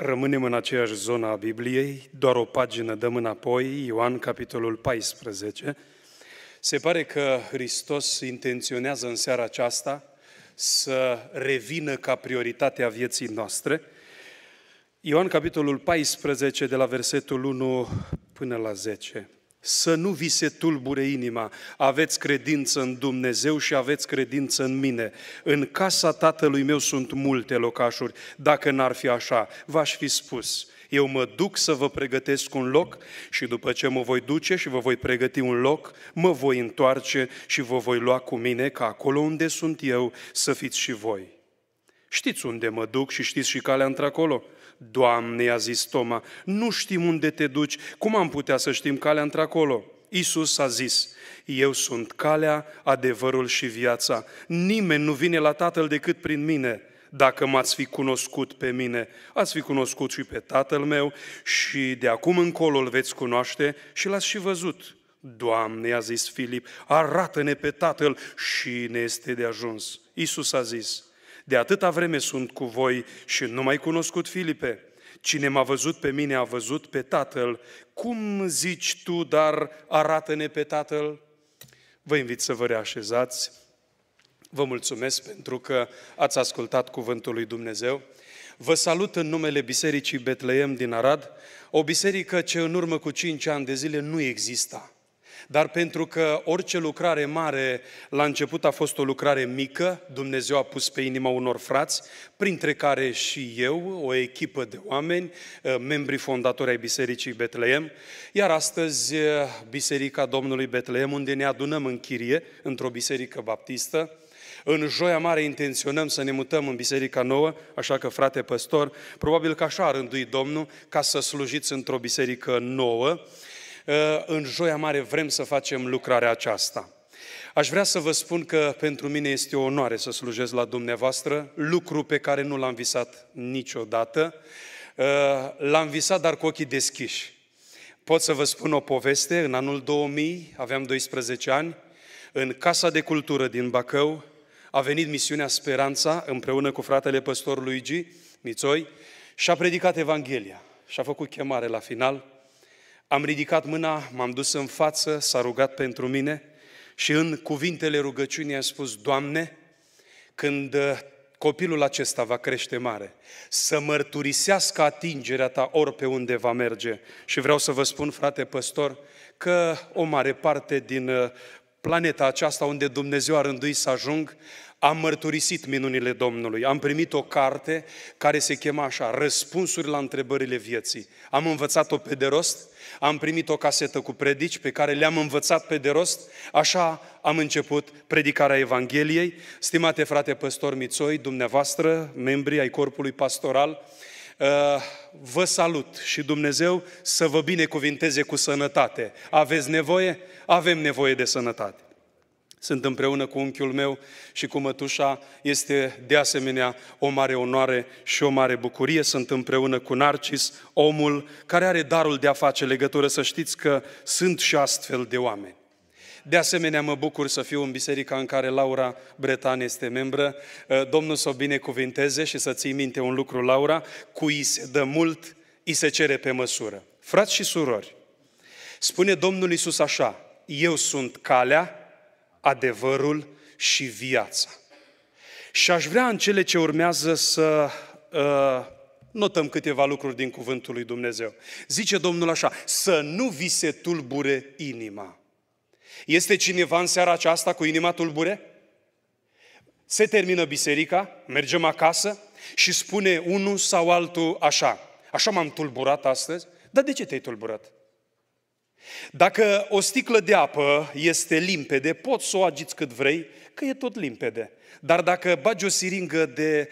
Rămânem în aceeași zonă a Bibliei, doar o pagină dăm înapoi, Ioan, capitolul 14. Se pare că Hristos intenționează în seara aceasta să revină ca prioritate a vieții noastre. Ioan, capitolul 14, de la versetul 1 până la 10. Să nu vi se tulbure inima. Aveți credință în Dumnezeu și aveți credință în mine. În casa tatălui meu sunt multe locașuri. Dacă n-ar fi așa, v-aș fi spus. Eu mă duc să vă pregătesc un loc și după ce mă voi duce și vă voi pregăti un loc, mă voi întoarce și vă voi lua cu mine ca acolo unde sunt eu să fiți și voi. Știți unde mă duc și știți și calea într-acolo. Doamne, i-a zis Toma, nu știm unde te duci, cum am putea să știm calea într-acolo? Iisus a zis, eu sunt calea, adevărul și viața. Nimeni nu vine la Tatăl decât prin mine. Dacă m-ați fi cunoscut pe mine, ați fi cunoscut și pe Tatăl meu și de acum încolo îl veți cunoaște și l-ați și văzut. Doamne, a zis Filip, arată-ne pe Tatăl și ne este de ajuns. Iisus a zis, de atâta vreme sunt cu voi și nu mai cunoscut Filipe. Cine m-a văzut pe mine a văzut pe Tatăl. Cum zici tu, dar arată-ne pe Tatăl? Vă invit să vă reașezați. Vă mulțumesc pentru că ați ascultat cuvântul lui Dumnezeu. Vă salut în numele Bisericii Betleem din Arad, o biserică ce în urmă cu 5 ani de zile nu exista. Dar pentru că orice lucrare mare la început a fost o lucrare mică, Dumnezeu a pus pe inima unor frați, printre care și eu, o echipă de oameni, eh, membrii fondatori ai Bisericii Betleem, iar astăzi eh, Biserica Domnului Betleem, unde ne adunăm în chirie, într-o biserică baptistă, în joia mare intenționăm să ne mutăm în biserica nouă, așa că, frate păstor, probabil că așa a rânduit Domnul ca să slujiți într-o biserică nouă, Uh, în Joia Mare vrem să facem lucrarea aceasta. Aș vrea să vă spun că pentru mine este o onoare să slujesc la dumneavoastră, lucru pe care nu l-am visat niciodată. Uh, l-am visat, dar cu ochii deschiși. Pot să vă spun o poveste. În anul 2000, aveam 12 ani, în Casa de Cultură din Bacău, a venit misiunea Speranța împreună cu fratele pastor Luigi Mițoi și a predicat Evanghelia și a făcut chemare la final. Am ridicat mâna, m-am dus în față, s-a rugat pentru mine și în cuvintele rugăciunii a spus, Doamne, când uh, copilul acesta va crește mare, să mărturisească atingerea ta ori pe unde va merge. Și vreau să vă spun, frate păstor, că o mare parte din uh, planeta aceasta unde Dumnezeu a rânduit să ajung, am mărturisit minunile Domnului, am primit o carte care se chema așa, Răspunsuri la întrebările vieții. Am învățat-o pe de rost, am primit o casetă cu predici pe care le-am învățat pe de rost, așa am început predicarea Evangheliei. Stimate frate păstor Mițoi, dumneavoastră, membrii ai corpului pastoral, uh, vă salut și Dumnezeu să vă binecuvinteze cu sănătate. Aveți nevoie? Avem nevoie de sănătate. Sunt împreună cu unchiul meu și cu mătușa. Este de asemenea o mare onoare și o mare bucurie. Sunt împreună cu Narcis, omul care are darul de a face legătură. Să știți că sunt și astfel de oameni. De asemenea, mă bucur să fiu în biserica în care Laura Bretan este membră. Uh, Domnul să o binecuvinteze și să ții minte un lucru, Laura, cu îi se dă mult, îi se cere pe măsură. Frați și surori, spune Domnul Isus așa, eu sunt calea, adevărul și viața. Și aș vrea în cele ce urmează să uh, notăm câteva lucruri din cuvântul lui Dumnezeu. Zice Domnul așa, să nu vi se tulbure inima. Este cineva în seara aceasta cu inima tulbure? Se termină biserica, mergem acasă și spune unul sau altul așa, așa m-am tulburat astăzi, dar de ce te-ai tulburat? Dacă o sticlă de apă este limpede, poți să o agiți cât vrei, că e tot limpede. Dar dacă bagi o siringă de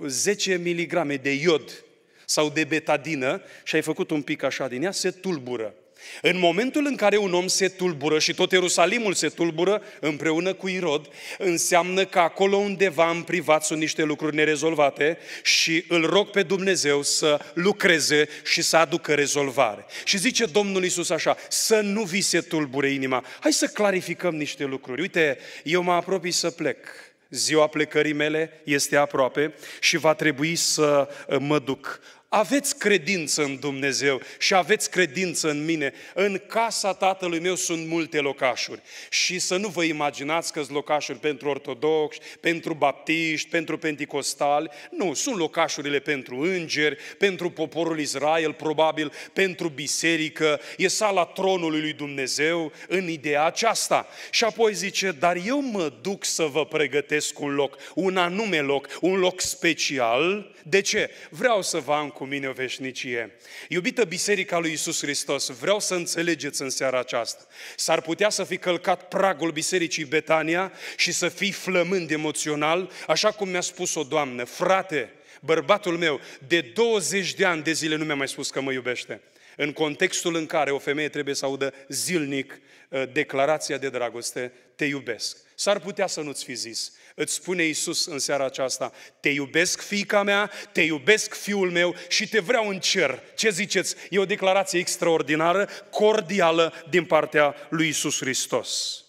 uh, 10 mg de iod sau de betadină și ai făcut un pic așa din ea, se tulbură. În momentul în care un om se tulbură și tot Ierusalimul se tulbură împreună cu Irod, înseamnă că acolo undeva în privat sunt niște lucruri nerezolvate și îl rog pe Dumnezeu să lucreze și să aducă rezolvare. Și zice Domnul Isus așa, să nu vi se tulbure inima. Hai să clarificăm niște lucruri. Uite, eu mă apropii să plec ziua plecării mele este aproape și va trebui să mă duc. Aveți credință în Dumnezeu și aveți credință în mine. În casa tatălui meu sunt multe locașuri. Și să nu vă imaginați că sunt locașuri pentru ortodoxi, pentru baptiști, pentru penticostali. Nu, sunt locașurile pentru îngeri, pentru poporul Israel, probabil pentru biserică. E sala tronului lui Dumnezeu în ideea aceasta. Și apoi zice, dar eu mă duc să vă pregătesc un loc, un anume loc, un loc special. De ce? Vreau să vă încurajez cu mine o veșnicie. Iubită Biserica lui Isus Hristos, vreau să înțelegeți în seara aceasta. S-ar putea să fi călcat pragul Bisericii Betania și să fii flămând emoțional, așa cum mi-a spus o doamnă, frate, bărbatul meu, de 20 de ani de zile nu mi-a mai spus că mă iubește. În contextul în care o femeie trebuie să audă zilnic uh, declarația de dragoste, te iubesc. S-ar putea să nu-ți fi zis. Îți spune Iisus în seara aceasta, te iubesc fiica mea, te iubesc fiul meu și te vreau în cer. Ce ziceți? E o declarație extraordinară, cordială din partea lui Iisus Hristos.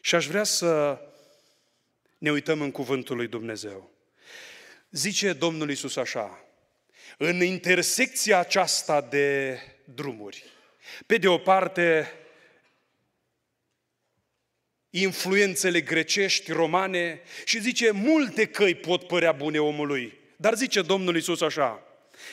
Și aș vrea să ne uităm în cuvântul lui Dumnezeu. Zice Domnul Iisus așa, în intersecția aceasta de drumuri. Pe de o parte, influențele grecești, romane și zice, multe căi pot părea bune omului. Dar zice Domnul Isus așa,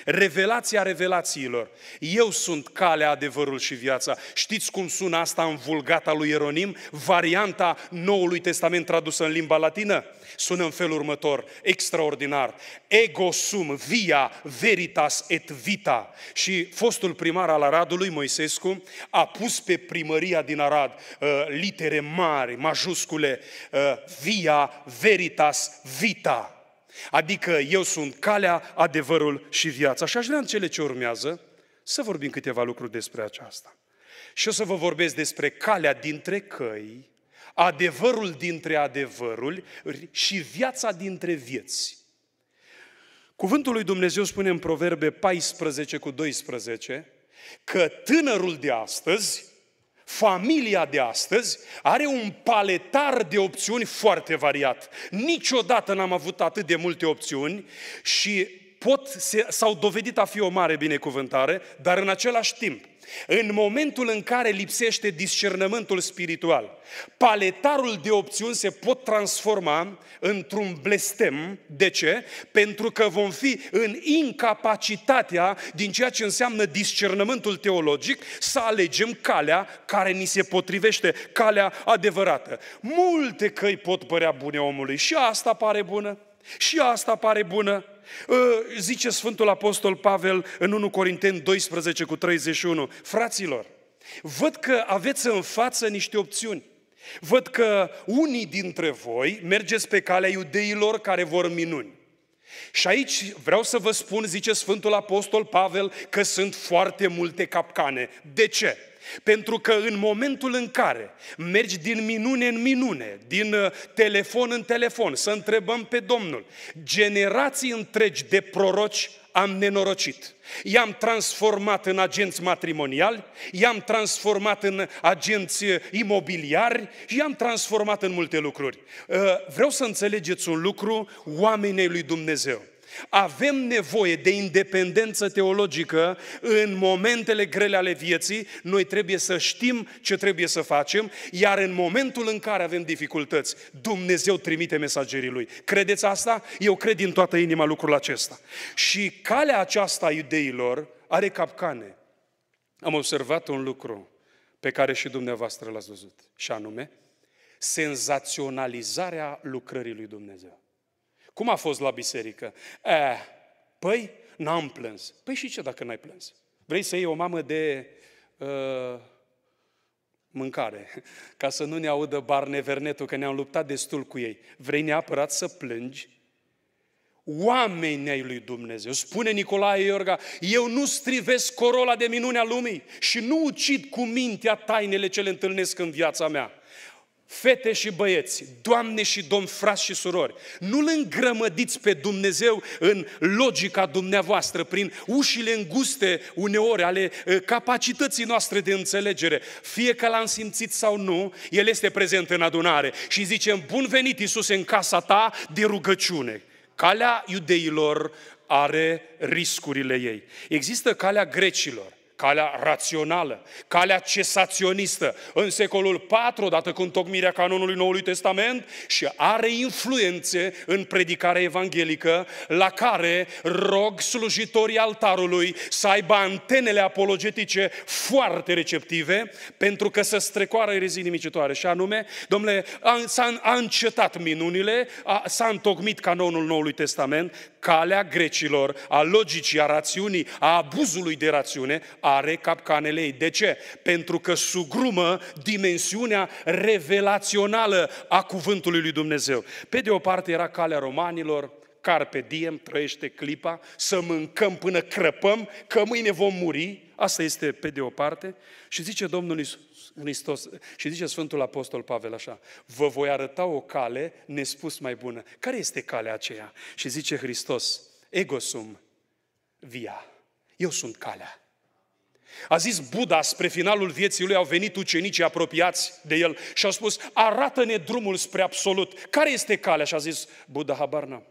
Revelația revelațiilor. Eu sunt calea, adevărul și viața. Știți cum sună asta în vulgata lui Ieronim? Varianta Noului Testament tradusă în limba latină? Sună în felul următor, extraordinar. Ego sum via veritas et vita. Și fostul primar al Aradului, Moisescu, a pus pe primăria din Arad uh, litere mari, majuscule, uh, via veritas vita Adică eu sunt calea, adevărul și viața. Și aș vrea în cele ce urmează să vorbim câteva lucruri despre aceasta. Și o să vă vorbesc despre calea dintre căi, adevărul dintre adevărul și viața dintre vieți. Cuvântul lui Dumnezeu spune în Proverbe 14 cu 12 că tânărul de astăzi Familia de astăzi are un paletar de opțiuni foarte variat. Niciodată n-am avut atât de multe opțiuni și pot, s-au dovedit a fi o mare binecuvântare, dar în același timp, în momentul în care lipsește discernământul spiritual, paletarul de opțiuni se pot transforma într-un blestem. De ce? Pentru că vom fi în incapacitatea din ceea ce înseamnă discernământul teologic să alegem calea care ni se potrivește, calea adevărată. Multe căi pot părea bune omului și asta pare bună, și asta pare bună, Ă, zice Sfântul Apostol Pavel în 1 Corinteni 12 cu 31, fraților, văd că aveți în față niște opțiuni. Văd că unii dintre voi mergeți pe calea iudeilor care vor minuni. Și aici vreau să vă spun, zice Sfântul Apostol Pavel, că sunt foarte multe capcane. De ce? Pentru că în momentul în care mergi din minune în minune, din uh, telefon în telefon, să întrebăm pe Domnul, generații întregi de proroci am nenorocit. I-am transformat în agenți matrimoniali, i-am transformat în agenți uh, imobiliari și i-am transformat în multe lucruri. Uh, vreau să înțelegeți un lucru oamenii lui Dumnezeu. Avem nevoie de independență teologică în momentele grele ale vieții, noi trebuie să știm ce trebuie să facem, iar în momentul în care avem dificultăți, Dumnezeu trimite mesagerii Lui. Credeți asta? Eu cred din toată inima lucrul acesta. Și calea aceasta a iudeilor are capcane. Am observat un lucru pe care și dumneavoastră l-ați văzut, și anume senzaționalizarea lucrării lui Dumnezeu. Cum a fost la biserică? E, păi, n-am plâns. Păi și ce dacă n-ai plâns? Vrei să iei o mamă de uh, mâncare, ca să nu ne audă barnevernetul, că ne-am luptat destul cu ei. Vrei neapărat să plângi? Oamenii lui Dumnezeu. Spune Nicolae Iorga, eu nu strivesc corola de minunea lumii și nu ucid cu mintea tainele ce le întâlnesc în viața mea. Fete și băieți, doamne și domn, frați și surori, nu-L îngrămădiți pe Dumnezeu în logica dumneavoastră, prin ușile înguste uneori ale ă, capacității noastre de înțelegere. Fie că l-am simțit sau nu, El este prezent în adunare și zicem, bun venit Iisus în casa ta de rugăciune. Calea iudeilor are riscurile ei. Există calea grecilor calea rațională, calea cesaționistă. În secolul IV, odată cu întocmirea canonului Noului Testament, și are influențe în predicarea evanghelică, la care rog slujitorii altarului să aibă antenele apologetice foarte receptive, pentru că să strecoară erezii nimicitoare. Și anume, domnule, a, s-a a încetat minunile, a, s-a întocmit canonul Noului Testament, calea grecilor, a logicii, a rațiunii, a abuzului de rațiune, are capcanele ei. De ce? Pentru că sugrumă dimensiunea revelațională a cuvântului lui Dumnezeu. Pe de o parte era calea romanilor, carpe diem, trăiește clipa, să mâncăm până crăpăm, că mâine vom muri, asta este pe de o parte, și zice Domnul Iisus, Hristos. Și zice Sfântul Apostol Pavel așa, vă voi arăta o cale nespus mai bună. Care este calea aceea? Și zice Hristos, ego sum via. Eu sunt calea. A zis Buddha spre finalul vieții lui, au venit ucenicii apropiați de el și au spus, arată-ne drumul spre absolut. Care este calea? Și a zis Buddha, habar n-am.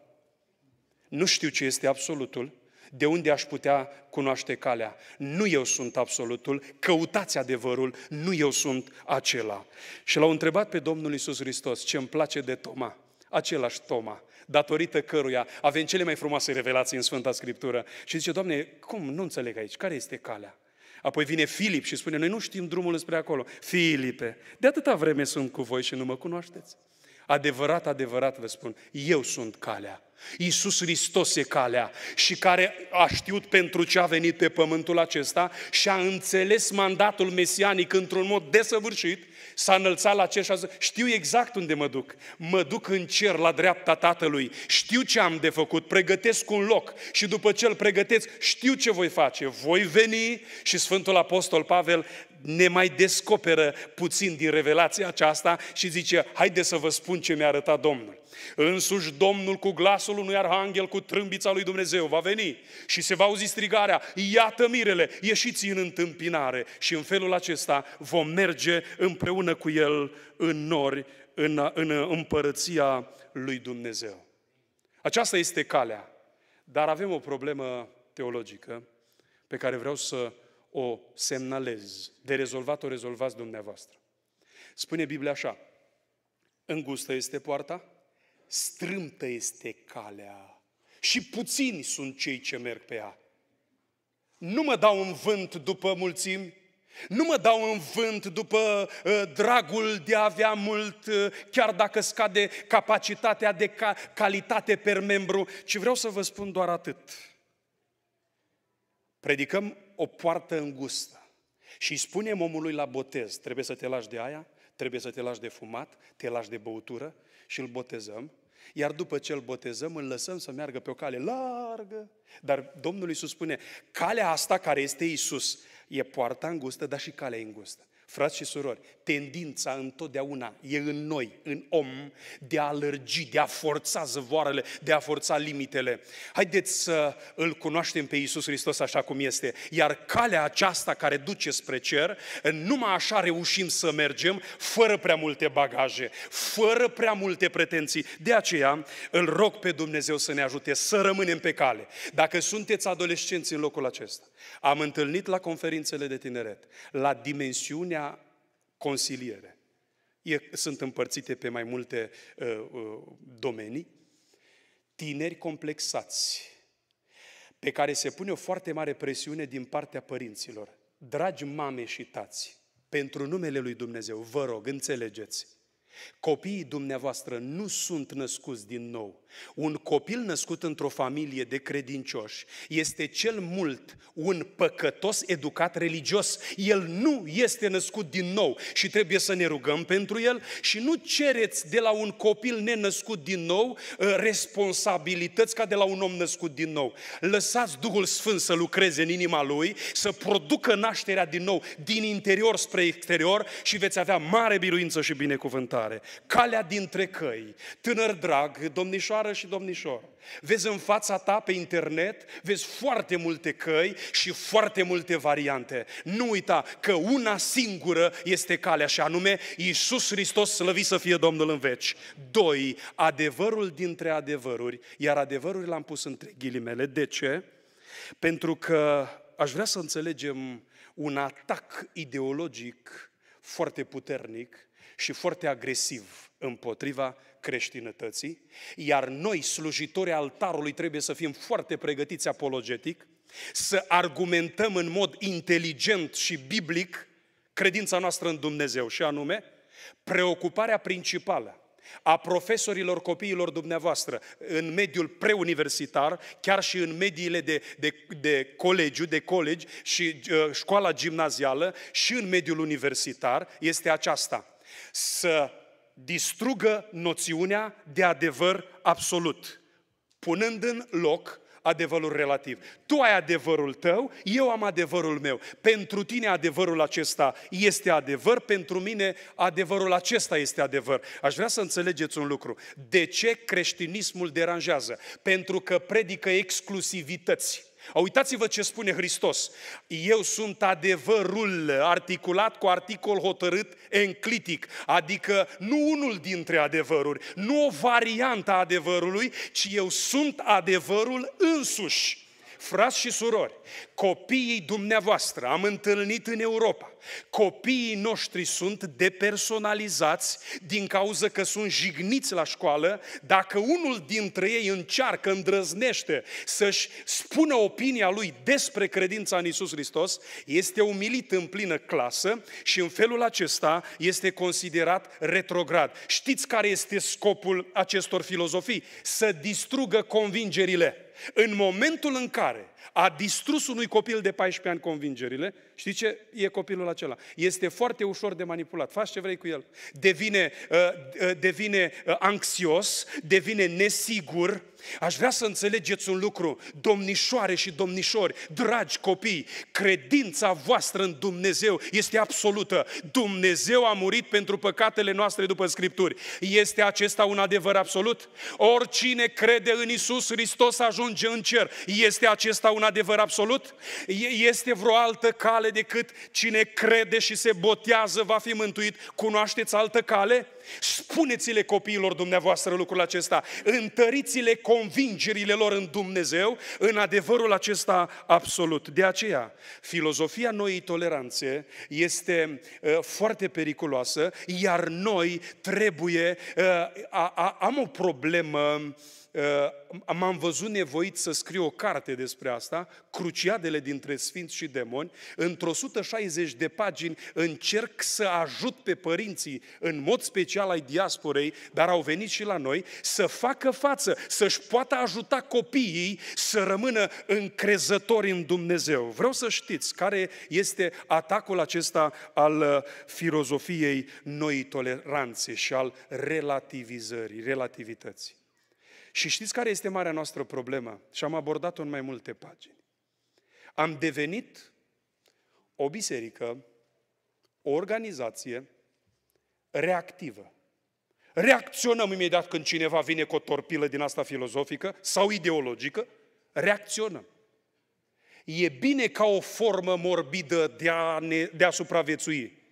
Nu știu ce este absolutul, de unde aș putea cunoaște calea. Nu eu sunt absolutul, căutați adevărul, nu eu sunt acela. Și l-au întrebat pe Domnul Isus Hristos ce îmi place de Toma, același Toma, datorită căruia avem cele mai frumoase revelații în Sfânta Scriptură. Și zice, Doamne, cum? Nu înțeleg aici, care este calea? Apoi vine Filip și spune, noi nu știm drumul spre acolo. Filipe, de atâta vreme sunt cu voi și nu mă cunoașteți. Adevărat, adevărat vă spun, eu sunt calea. Iisus Hristos e calea și care a știut pentru ce a venit pe pământul acesta și a înțeles mandatul mesianic într-un mod desăvârșit s-a înălțat la cer și a zis, știu exact unde mă duc. Mă duc în cer, la dreapta Tatălui. Știu ce am de făcut, pregătesc un loc și după ce îl pregătesc, știu ce voi face. Voi veni și Sfântul Apostol Pavel ne mai descoperă puțin din revelația aceasta și zice, haide să vă spun ce mi-a arătat Domnul. Însuși Domnul cu glasul unui arhanghel, cu trâmbița lui Dumnezeu, va veni și se va auzi strigarea, iată mirele, ieșiți în întâmpinare și în felul acesta vom merge împreună cu El în nori, în, în împărăția lui Dumnezeu. Aceasta este calea. Dar avem o problemă teologică pe care vreau să o semnalez. De rezolvat o rezolvați dumneavoastră. Spune Biblia așa, îngustă este poarta, strâmtă este calea și puțini sunt cei ce merg pe ea. Nu mă dau în vânt după mulțimi, nu mă dau în vânt după uh, dragul de a avea mult, uh, chiar dacă scade capacitatea de ca- calitate per membru, ci vreau să vă spun doar atât. Predicăm o poartă îngustă și îi spunem omului la botez, trebuie să te lași de aia, trebuie să te lași de fumat, te lași de băutură și îl botezăm iar după ce îl botezăm, îl lăsăm să meargă pe o cale largă. Dar Domnul Iisus spune, calea asta care este Iisus, e poarta îngustă, dar și calea îngustă. Frați și surori, tendința întotdeauna e în noi, în om, de a lărgi, de a forța zăvoarele, de a forța limitele. Haideți să îl cunoaștem pe Iisus Hristos așa cum este. Iar calea aceasta care duce spre cer, numai așa reușim să mergem fără prea multe bagaje, fără prea multe pretenții. De aceea îl rog pe Dumnezeu să ne ajute să rămânem pe cale. Dacă sunteți adolescenți în locul acesta, am întâlnit la conferințele de tineret, la dimensiunea consiliere. E, sunt împărțite pe mai multe uh, uh, domenii. Tineri complexați, pe care se pune o foarte mare presiune din partea părinților. Dragi mame și tați, pentru numele lui Dumnezeu, vă rog, înțelegeți. Copiii dumneavoastră nu sunt născuți din nou, un copil născut într-o familie de credincioși este cel mult un păcătos educat religios. El nu este născut din nou și trebuie să ne rugăm pentru el și nu cereți de la un copil nenăscut din nou uh, responsabilități ca de la un om născut din nou. Lăsați Duhul Sfânt să lucreze în inima lui, să producă nașterea din nou din interior spre exterior și veți avea mare biruință și binecuvântare. Calea dintre căi. Tânăr drag, domnișoară, domnișoară și domnișor. Vezi în fața ta pe internet, vezi foarte multe căi și foarte multe variante. Nu uita că una singură este calea și anume Iisus Hristos slăvit să fie Domnul în veci. Doi, adevărul dintre adevăruri, iar adevărul l-am pus între ghilimele. De ce? Pentru că aș vrea să înțelegem un atac ideologic foarte puternic și foarte agresiv împotriva creștinătății, iar noi, slujitori altarului, trebuie să fim foarte pregătiți apologetic, să argumentăm în mod inteligent și biblic credința noastră în Dumnezeu, și anume, preocuparea principală a profesorilor copiilor dumneavoastră în mediul preuniversitar, chiar și în mediile de, de, de colegiu, de colegi și uh, școala gimnazială și în mediul universitar, este aceasta. Să distrugă noțiunea de adevăr absolut, punând în loc adevărul relativ. Tu ai adevărul tău, eu am adevărul meu. Pentru tine adevărul acesta este adevăr, pentru mine adevărul acesta este adevăr. Aș vrea să înțelegeți un lucru. De ce creștinismul deranjează? Pentru că predică exclusivități. Uitați-vă ce spune Hristos. Eu sunt adevărul articulat cu articol hotărât enclitic, adică nu unul dintre adevăruri, nu o variantă a adevărului, ci eu sunt adevărul însuși. Frați și surori, copiii dumneavoastră am întâlnit în Europa. Copiii noștri sunt depersonalizați din cauza că sunt jigniți la școală. Dacă unul dintre ei încearcă, îndrăznește să-și spună opinia lui despre credința în Isus Hristos, este umilit în plină clasă și în felul acesta este considerat retrograd. Știți care este scopul acestor filozofii? Să distrugă convingerile în momentul în care a distrus unui copil de 14 ani convingerile, știi ce e copilul acela? Este foarte ușor de manipulat. Faci ce vrei cu el. Devine, uh, uh, devine uh, anxios, devine nesigur. Aș vrea să înțelegeți un lucru, domnișoare și domnișori, dragi copii, credința voastră în Dumnezeu este absolută. Dumnezeu a murit pentru păcatele noastre după Scripturi. Este acesta un adevăr absolut? Oricine crede în Isus Hristos ajunge în cer. Este acesta un adevăr absolut? Este vreo altă cale decât cine crede și se botează va fi mântuit? Cunoașteți altă cale? Spuneți-le copiilor dumneavoastră lucrul acesta, întăriți-le convingerile lor în Dumnezeu, în adevărul acesta absolut. De aceea, filozofia noii toleranțe este uh, foarte periculoasă, iar noi trebuie, uh, a, a, am o problemă, uh, m-am văzut nevoit să scriu o carte despre asta, Cruciadele dintre Sfinți și Demoni. Într-o 160 de pagini încerc să ajut pe părinții, în mod special, special ai diasporei, dar au venit și la noi, să facă față, să-și poată ajuta copiii să rămână încrezători în Dumnezeu. Vreau să știți care este atacul acesta al uh, filozofiei noi toleranțe și al relativizării, relativității. Și știți care este marea noastră problemă? Și am abordat-o în mai multe pagini. Am devenit o biserică, o organizație reactivă. Reacționăm imediat când cineva vine cu o torpilă din asta filozofică sau ideologică, reacționăm. E bine ca o formă morbidă de a, ne, de a supraviețui,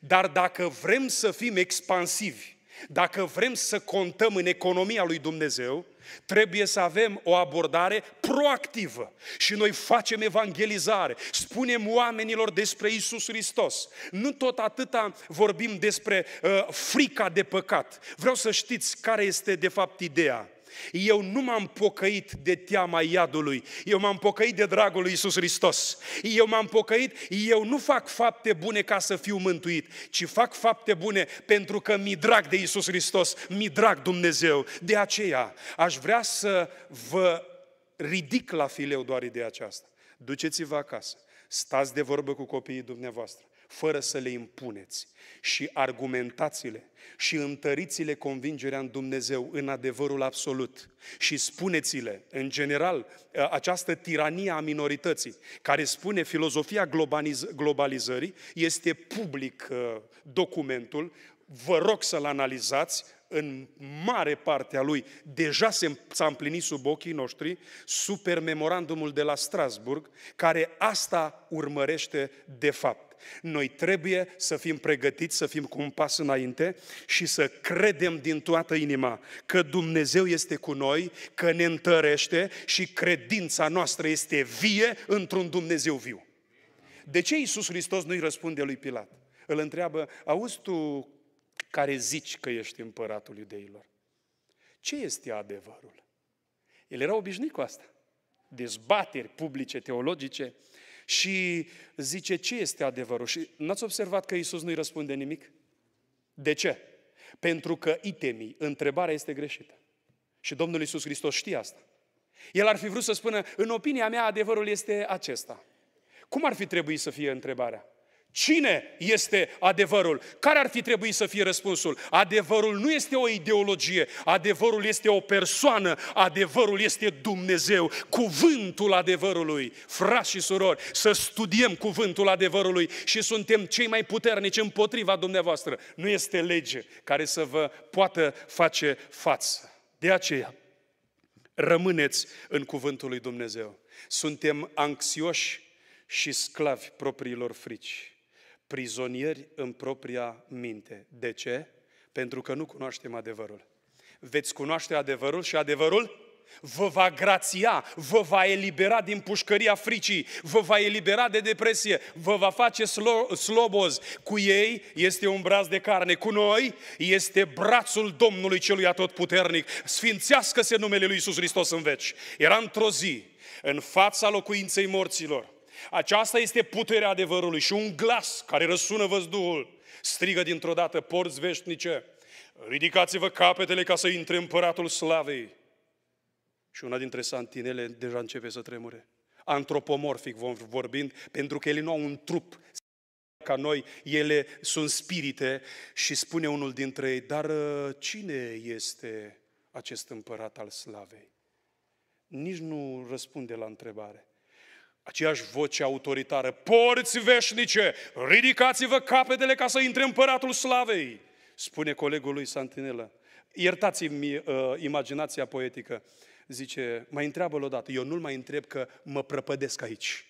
dar dacă vrem să fim expansivi, dacă vrem să contăm în economia lui Dumnezeu, trebuie să avem o abordare proactivă. Și noi facem evangelizare, spunem oamenilor despre Isus Hristos. Nu tot atâta vorbim despre uh, frica de păcat. Vreau să știți care este de fapt ideea. Eu nu m-am pocăit de teama iadului, eu m-am pocăit de dragul lui Isus Hristos. Eu m-am pocăit, eu nu fac fapte bune ca să fiu mântuit, ci fac fapte bune pentru că mi drag de Isus Hristos, mi drag Dumnezeu. De aceea aș vrea să vă ridic la fileu doar ideea aceasta. Duceți-vă acasă, stați de vorbă cu copiii dumneavoastră, fără să le impuneți și argumentațiile și întăriți-le convingerea în Dumnezeu, în adevărul absolut și spuneți-le, în general, ă, această tiranie a minorității, care spune filozofia globaliz- globalizării, este public ă, documentul, vă rog să-l analizați, în mare parte a lui deja s-a împlinit sub ochii noștri, super memorandumul de la Strasburg, care asta urmărește de fapt. Noi trebuie să fim pregătiți, să fim cu un pas înainte și să credem din toată inima că Dumnezeu este cu noi, că ne întărește și credința noastră este vie într-un Dumnezeu viu. De ce Iisus Hristos nu-i răspunde lui Pilat? Îl întreabă, auzi tu care zici că ești împăratul iudeilor? Ce este adevărul? El era obișnuit cu asta. Dezbateri publice, teologice, și zice ce este adevărul. Și n-ați observat că Isus nu-i răspunde nimic? De ce? Pentru că itemii, întrebarea este greșită. Și Domnul Isus Hristos știe asta. El ar fi vrut să spună, în opinia mea, adevărul este acesta. Cum ar fi trebuit să fie întrebarea? Cine este adevărul? Care ar fi trebuit să fie răspunsul? Adevărul nu este o ideologie, adevărul este o persoană, adevărul este Dumnezeu, cuvântul adevărului. Frați și surori, să studiem cuvântul adevărului și suntem cei mai puternici împotriva dumneavoastră. Nu este lege care să vă poată face față. De aceea, rămâneți în cuvântul lui Dumnezeu. Suntem anxioși și sclavi propriilor frici prizonieri în propria minte. De ce? Pentru că nu cunoaștem adevărul. Veți cunoaște adevărul și adevărul vă va grația, vă va elibera din pușcăria fricii, vă va elibera de depresie, vă va face slo- sloboz. Cu ei este un braț de carne, cu noi este brațul Domnului celui atotputernic. Sfințească-se numele Lui Iisus Hristos în veci. Era într-o zi, în fața locuinței morților, aceasta este puterea adevărului și un glas care răsună văzduhul strigă dintr-o dată porți veșnice, ridicați-vă capetele ca să intre împăratul slavei. Și una dintre santinele deja începe să tremure. Antropomorfic vom vorbind, pentru că ele nu au un trup ca noi, ele sunt spirite și spune unul dintre ei, dar uh, cine este acest împărat al slavei? Nici nu răspunde la întrebare aceeași voce autoritară, porți veșnice, ridicați-vă capetele ca să intre împăratul slavei, spune colegul lui Santinela. Iertați-mi uh, imaginația poetică. Zice, mai întreabă-l odată, eu nu-l mai întreb că mă prăpădesc aici.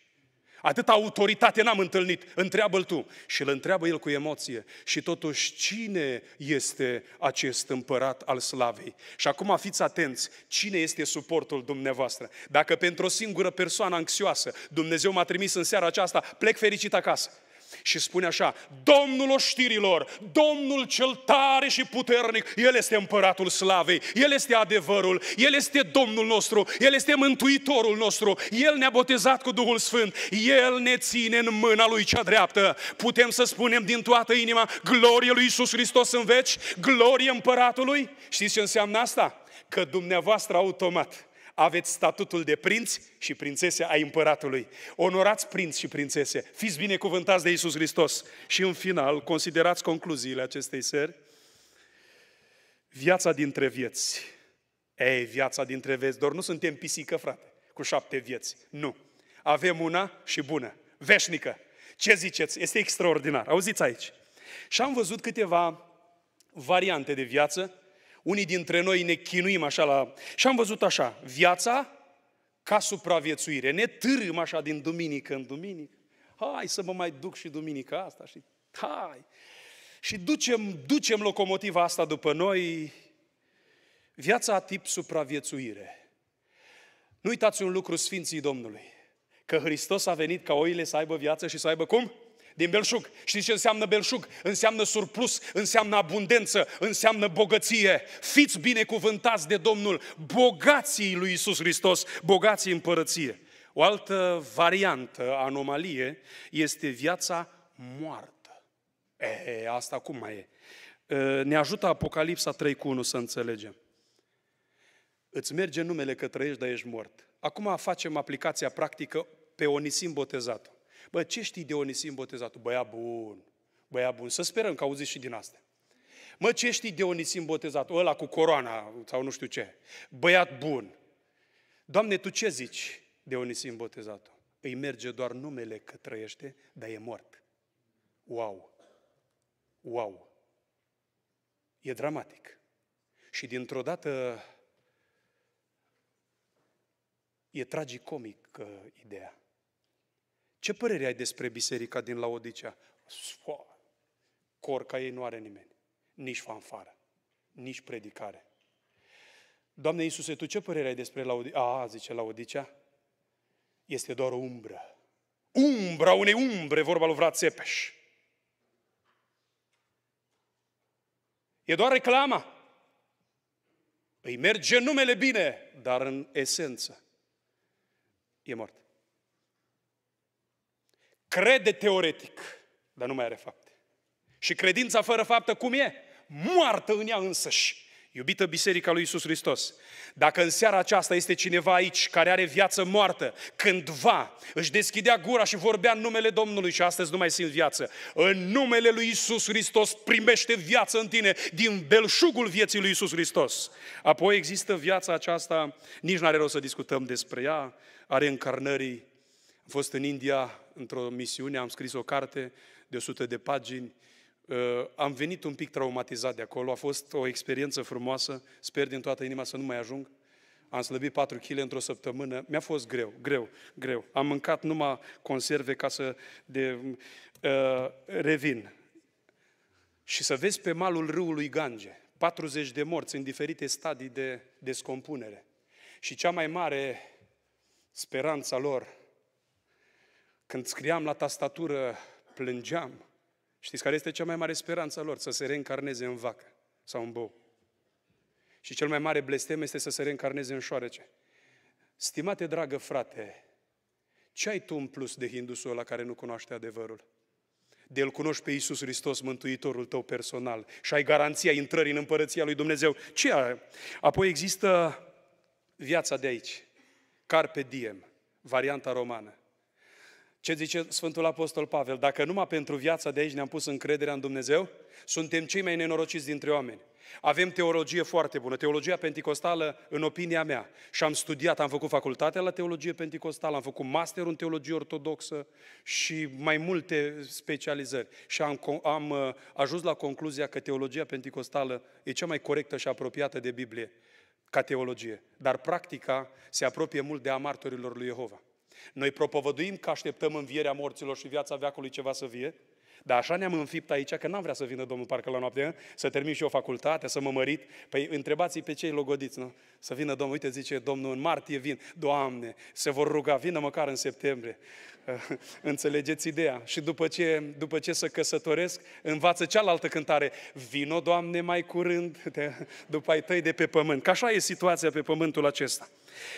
Atâta autoritate n-am întâlnit. Întreabă-l tu. Și îl întreabă el cu emoție. Și totuși, cine este acest împărat al slavei? Și acum fiți atenți, cine este suportul dumneavoastră? Dacă pentru o singură persoană anxioasă Dumnezeu m-a trimis în seara aceasta, plec fericit acasă și spune așa, Domnul oștirilor, Domnul cel tare și puternic, El este împăratul slavei, El este adevărul, El este Domnul nostru, El este Mântuitorul nostru, El ne-a botezat cu Duhul Sfânt, El ne ține în mâna Lui cea dreaptă. Putem să spunem din toată inima, glorie lui Isus Hristos în veci, glorie împăratului. Știți ce înseamnă asta? Că dumneavoastră automat aveți statutul de prinți și prințese ai împăratului. Onorați prinți și prințese, fiți binecuvântați de Iisus Hristos. Și în final, considerați concluziile acestei seri. Viața dintre vieți. Ei, viața dintre vieți, doar nu suntem pisică, frate, cu șapte vieți. Nu. Avem una și bună, veșnică. Ce ziceți? Este extraordinar. Auziți aici. Și am văzut câteva variante de viață unii dintre noi ne chinuim așa la... Și am văzut așa, viața ca supraviețuire. Ne târâm așa din duminică în duminică. Hai să mă mai duc și duminica asta și hai. Și ducem, ducem locomotiva asta după noi. Viața tip supraviețuire. Nu uitați un lucru Sfinții Domnului. Că Hristos a venit ca oile să aibă viață și să aibă cum? din belșug. Știți ce înseamnă belșug? Înseamnă surplus, înseamnă abundență, înseamnă bogăție. Fiți binecuvântați de Domnul, bogații lui Isus Hristos, bogații împărăție. O altă variantă, anomalie, este viața moartă. E, asta cum mai e? Ne ajută Apocalipsa 3 cu 1 să înțelegem. Îți merge numele că trăiești, dar ești mort. Acum facem aplicația practică pe Onisim botezat. Bă, ce știi de Onisim Botezatul? Băia bun, băia bun. Să sperăm că auziți și din astea. Mă, ce știi de Onisim botezat? Ăla cu coroana sau nu știu ce. Băiat bun. Doamne, Tu ce zici de Onisim Botezatul? Îi merge doar numele că trăiește, dar e mort. Wow! Wow! E dramatic. Și dintr-o dată e tragicomic ideea. Ce părere ai despre biserica din Laodicea? Sfo! Cor ca ei nu are nimeni. Nici fanfară. Nici predicare. Doamne Iisuse, Tu ce părere ai despre Laodicea? A, zice Laodicea, este doar o umbră. Umbra unei umbre, vorba lui Vrat Țepeș. E doar reclama. Îi merge numele bine, dar în esență e mort crede teoretic, dar nu mai are fapte. Și credința fără faptă cum e? Moartă în ea însăși. Iubită Biserica lui Isus Hristos, dacă în seara aceasta este cineva aici care are viață moartă, cândva își deschidea gura și vorbea în numele Domnului și astăzi nu mai simt viață, în numele lui Isus Hristos primește viață în tine din belșugul vieții lui Isus Hristos. Apoi există viața aceasta, nici nu are rost să discutăm despre ea, are încarnării. a fost în India într-o misiune, am scris o carte de 100 de pagini, uh, am venit un pic traumatizat de acolo, a fost o experiență frumoasă, sper din toată inima să nu mai ajung. Am slăbit 4 kg într-o săptămână, mi-a fost greu, greu, greu. Am mâncat numai conserve ca să de, uh, revin. Și să vezi pe malul râului Gange, 40 de morți în diferite stadii de descompunere. Și cea mai mare speranța lor când scriam la tastatură, plângeam. Știți care este cea mai mare speranță lor? Să se reîncarneze în vacă sau în bou. Și cel mai mare blestem este să se reîncarneze în șoarece. Stimate dragă frate, ce ai tu în plus de hindusul ăla care nu cunoaște adevărul? de îl cunoști pe Iisus Hristos, Mântuitorul tău personal și ai garanția intrării în Împărăția lui Dumnezeu. Ce are? Apoi există viața de aici, carpe diem, varianta romană. Ce zice Sfântul Apostol Pavel? Dacă numai pentru viața de aici ne-am pus încrederea în Dumnezeu, suntem cei mai nenorociți dintre oameni. Avem teologie foarte bună, teologia pentecostală, în opinia mea. Și am studiat, am făcut facultatea la teologie pentecostală, am făcut master în teologie ortodoxă și mai multe specializări. Și am, am uh, ajuns la concluzia că teologia pentecostală e cea mai corectă și apropiată de Biblie ca teologie. Dar practica se apropie mult de a martorilor lui Jehova. Noi propovăduim că așteptăm învierea morților și viața veacului ceva să vie, dar așa ne-am înfipt aici că n-am vrea să vină Domnul parcă la noapte, eh? să termin și o facultate, să mă mărit. Păi întrebați pe cei logodiți, nu? Să vină Domnul, uite, zice Domnul, în martie vin. Doamne, se vor ruga, vină măcar în septembrie. Eh, înțelegeți ideea. Și după ce, după ce să căsătoresc, învață cealaltă cântare. Vino, Doamne, mai curând, de, după ai tăi de pe pământ. Că așa e situația pe pământul acesta.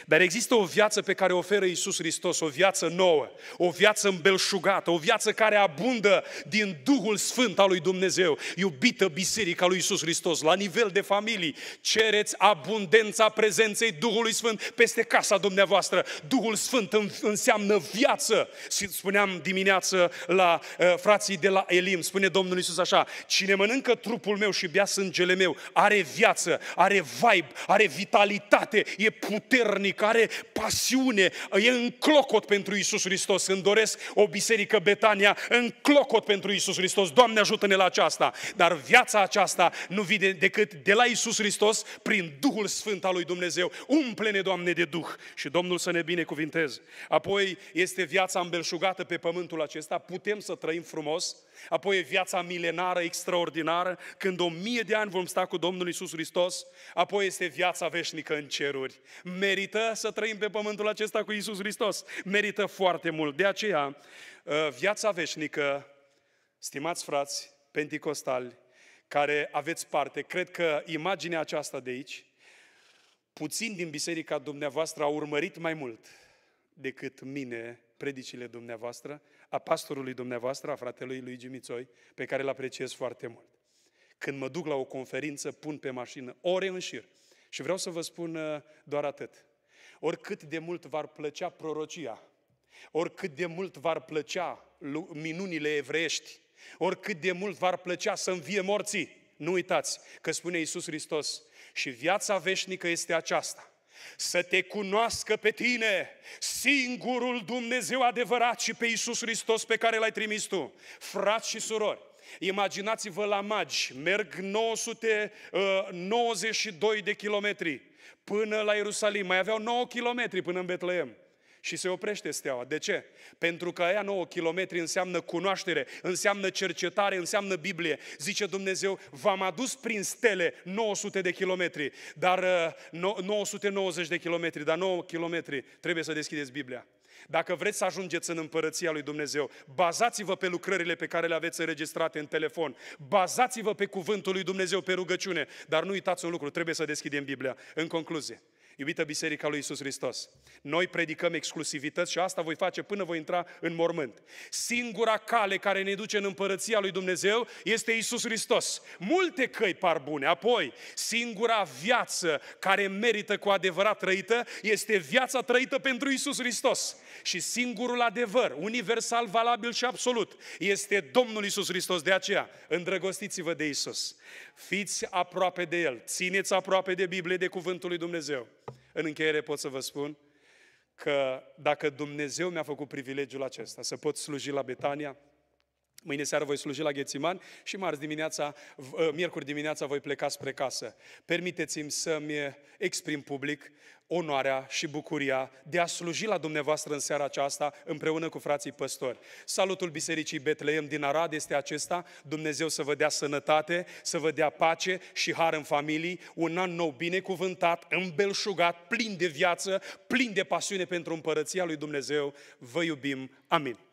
Dar există o viață pe care o oferă Iisus Hristos, o viață nouă, o viață îmbelșugată, o viață care abundă din Duhul Sfânt al lui Dumnezeu, iubită Biserica lui Isus Hristos, la nivel de familii, cereți abundența prezenței Duhului Sfânt peste casa dumneavoastră. Duhul Sfânt înseamnă viață. Și spuneam dimineață la uh, frații de la Elim, spune Domnul Isus așa, cine mănâncă trupul meu și bea sângele meu, are viață, are vibe, are vitalitate, e puternic, are pasiune, e în clocot pentru Isus Hristos. Îmi doresc o biserică Betania în clocot pentru pentru Isus Hristos. Doamne, ajută-ne la aceasta. Dar viața aceasta nu vine decât de la Isus Hristos prin Duhul Sfânt al lui Dumnezeu. Umple-ne, Doamne, de Duh și Domnul să ne binecuvinteze. Apoi este viața îmbelșugată pe pământul acesta. Putem să trăim frumos. Apoi e viața milenară extraordinară, când o mie de ani vom sta cu Domnul Isus Hristos. Apoi este viața veșnică în ceruri. Merită să trăim pe pământul acesta cu Isus Hristos. Merită foarte mult. De aceea, uh, viața veșnică stimați frați penticostali, care aveți parte, cred că imaginea aceasta de aici, puțin din biserica dumneavoastră a urmărit mai mult decât mine predicile dumneavoastră, a pastorului dumneavoastră, a fratelui lui Gimițoi, pe care îl apreciez foarte mult. Când mă duc la o conferință, pun pe mașină ore în șir. Și vreau să vă spun uh, doar atât. Oricât de mult v-ar plăcea prorocia, oricât de mult v-ar plăcea minunile evreiești, Oricât de mult v-ar plăcea să învie morții, nu uitați că spune Iisus Hristos și viața veșnică este aceasta. Să te cunoască pe tine, singurul Dumnezeu adevărat și pe Iisus Hristos pe care l-ai trimis tu. Frați și surori, imaginați-vă la magi, merg 992 uh, de kilometri până la Ierusalim, mai aveau 9 kilometri până în Betleem și se oprește steaua. De ce? Pentru că aia 9 km înseamnă cunoaștere, înseamnă cercetare, înseamnă Biblie. Zice Dumnezeu, v-am adus prin stele 900 de kilometri, dar 990 uh, de kilometri, dar 9 kilometri trebuie să deschideți Biblia. Dacă vreți să ajungeți în împărăția lui Dumnezeu, bazați-vă pe lucrările pe care le aveți înregistrate în telefon, bazați-vă pe cuvântul lui Dumnezeu, pe rugăciune, dar nu uitați un lucru, trebuie să deschidem Biblia. În concluzie, Iubită Biserica lui Isus Hristos, noi predicăm exclusivități și asta voi face până voi intra în mormânt. Singura cale care ne duce în împărăția lui Dumnezeu este Isus Hristos. Multe căi par bune. Apoi, singura viață care merită cu adevărat trăită este viața trăită pentru Isus Hristos și singurul adevăr, universal, valabil și absolut, este Domnul Isus Hristos. De aceea, îndrăgostiți-vă de Isus. Fiți aproape de El, țineți aproape de Biblie, de Cuvântul lui Dumnezeu. În încheiere pot să vă spun că dacă Dumnezeu mi-a făcut privilegiul acesta, să pot sluji la Betania, Mâine seară voi sluji la Ghețiman și marți dimineața, ă, miercuri dimineața voi pleca spre casă. Permiteți-mi să-mi exprim public onoarea și bucuria de a sluji la dumneavoastră în seara aceasta împreună cu frații păstori. Salutul Bisericii Betleem din Arad este acesta. Dumnezeu să vă dea sănătate, să vă dea pace și har în familii, un an nou binecuvântat, îmbelșugat, plin de viață, plin de pasiune pentru împărăția lui Dumnezeu. Vă iubim. Amin.